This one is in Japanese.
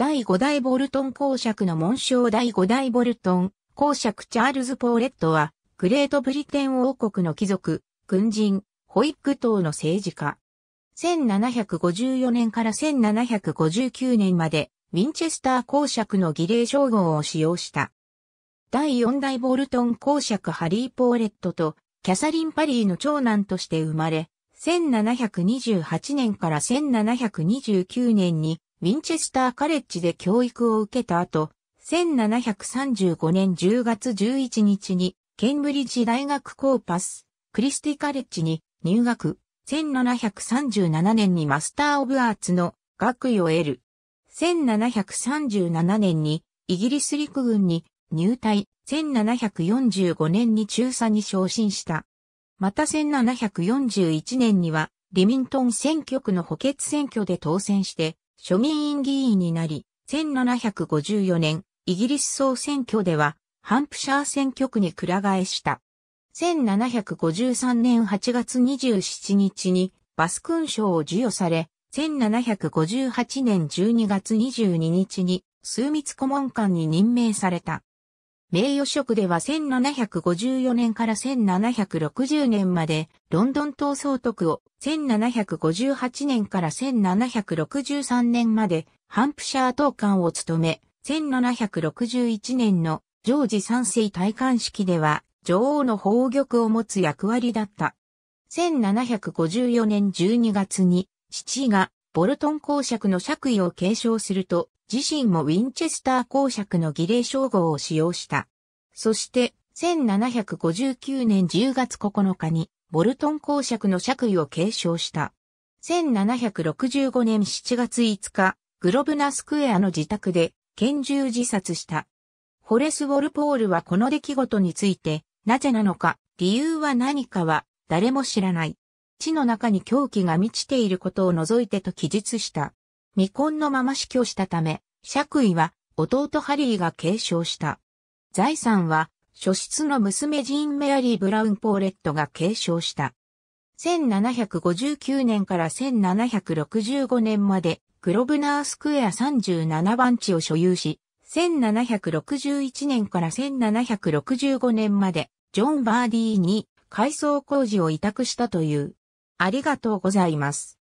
第5代ボルトン公爵の紋章第5代ボルトン公爵チャールズ・ポーレットは、グレートブリテン王国の貴族、軍人、ホイック党の政治家。1754年から1759年まで、ウィンチェスター公爵の儀礼称号を使用した。第4代ボルトン公爵ハリー・ポーレットと、キャサリン・パリーの長男として生まれ、1728年から1729年にウィンチェスターカレッジで教育を受けた後、1735年10月11日に、ケンブリッジ大学コーパス、クリスティカレッジに入学、1737年にマスター・オブ・アーツの学位を得る。1737年にイギリス陸軍に入隊、1745年に中佐に昇進した。また1741年には、リミントン選挙区の補欠選挙で当選して、庶民院議員になり、1754年、イギリス総選挙では、ハンプシャー選挙区に倶ら替えした。1753年8月27日にバス勲章を授与され、1758年12月22日に枢密顧問官に任命された。名誉職では1754年から1760年まで、ロンドン党総督を、1758年から1763年まで、ハンプシャー党官を務め、1761年のジョージ三世戴冠式では、女王の宝玉を持つ役割だった。1754年12月に、父がボルトン公爵の爵位を継承すると、自身もウィンチェスター公爵の儀礼称号を使用した。そして、1759年10月9日に、ボルトン公爵の爵位を継承した。1765年7月5日、グロブナスクエアの自宅で拳銃自殺した。ホレス・ウォルポールはこの出来事について、なぜなのか、理由は何かは誰も知らない。地の中に狂気が満ちていることを除いてと記述した。未婚のまま死去したため、爵位は弟ハリーが継承した。財産は、初出の娘ジーン・メアリー・ブラウン・ポーレットが継承した。1759年から1765年まで、グロブナースクエア37番地を所有し、1761年から1765年まで、ジョン・バーディーに改装工事を委託したという。ありがとうございます。